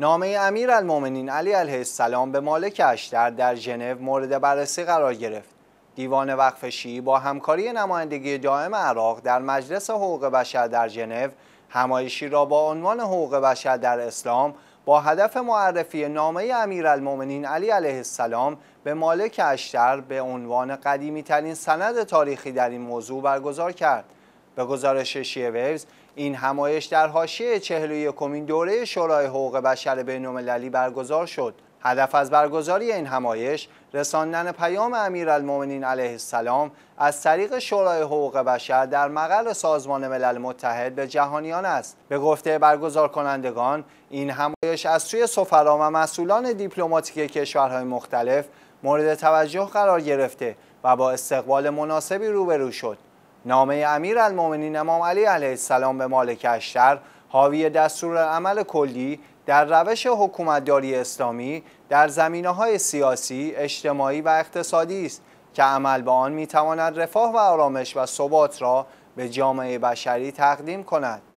نامه امیر علی علیه السلام به مالک اشتر در ژنو مورد بررسی قرار گرفت. دیوان وقف شیعی با همکاری نمایندگی دائم عراق در مجلس حقوق بشر در ژنو همایشی را با عنوان حقوق بشر در اسلام با هدف معرفی نامه امیرالمؤمنین علی علیه السلام به مالک اشتر به عنوان قدیمی ترین سند تاریخی در این موضوع برگزار کرد. به گزارش ویوز، این همایش در حاشیه 41 کمین دوره شورای حقوق بشر بین‌المللی برگزار شد. هدف از برگزاری این همایش رساندن پیام امیرالمؤمنین علیه السلام از طریق شورای حقوق بشر در مقر سازمان ملل متحد به جهانیان است به گفته برگزار کنندگان این همایش از سوی سفرا و مسئولان دیپلماتیک کشورهای مختلف مورد توجه قرار گرفته و با استقبال مناسبی روبرو شد نامه امیر المومنین امام علی علیه السلام به مالک اشتر حاوی عمل کلی در روش حکومتداری اسلامی در زمینه های سیاسی، اجتماعی و اقتصادی است که عمل به آن میتواند رفاه و آرامش و ثبات را به جامعه بشری تقدیم کند.